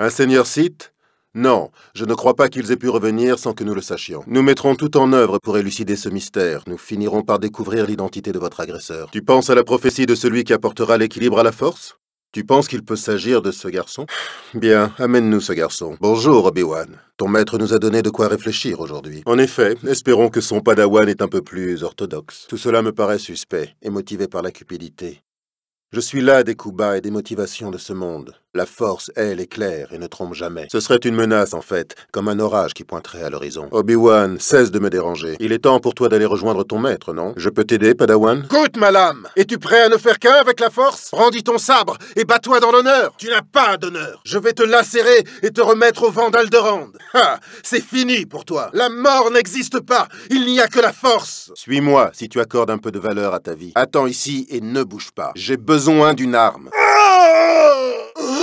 Un seigneur Sith Non, je ne crois pas qu'ils aient pu revenir sans que nous le sachions. Nous mettrons tout en œuvre pour élucider ce mystère. Nous finirons par découvrir l'identité de votre agresseur. Tu penses à la prophétie de celui qui apportera l'équilibre à la force tu penses qu'il peut s'agir de ce garçon Bien, amène-nous ce garçon. Bonjour, Obi-Wan. Ton maître nous a donné de quoi réfléchir aujourd'hui. En effet, espérons que son padawan est un peu plus orthodoxe. Tout cela me paraît suspect et motivé par la cupidité. Je suis là des coups bas et des motivations de ce monde. La force, elle, est claire et ne trompe jamais. Ce serait une menace, en fait, comme un orage qui pointerait à l'horizon. Obi-Wan, cesse de me déranger. Il est temps pour toi d'aller rejoindre ton maître, non Je peux t'aider, Padawan Écoute, ma lame Es-tu prêt à ne faire qu'un avec la force Rendis ton sabre et bats-toi dans l'honneur Tu n'as pas d'honneur Je vais te lacérer et te remettre au vent Rand. Ha C'est fini pour toi La mort n'existe pas Il n'y a que la force Suis-moi si tu accordes un peu de valeur à ta vie. Attends ici et ne bouge pas. J'ai besoin d'une arme. Ah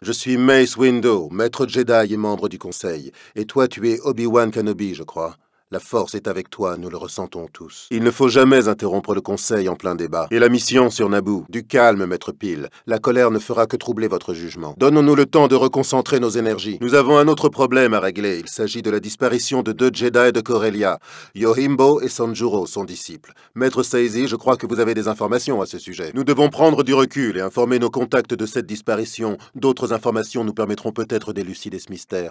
Je suis Mace Windu, maître Jedi et membre du Conseil. Et toi, tu es Obi-Wan Kenobi, je crois. La force est avec toi, nous le ressentons tous. Il ne faut jamais interrompre le conseil en plein débat. Et la mission sur Naboo. Du calme, maître Pile. La colère ne fera que troubler votre jugement. Donnons-nous le temps de reconcentrer nos énergies. Nous avons un autre problème à régler. Il s'agit de la disparition de deux Jedi de Corellia. Yohimbo et Sanjuro sont disciples. Maître Saizi, je crois que vous avez des informations à ce sujet. Nous devons prendre du recul et informer nos contacts de cette disparition. D'autres informations nous permettront peut-être d'élucider ce mystère.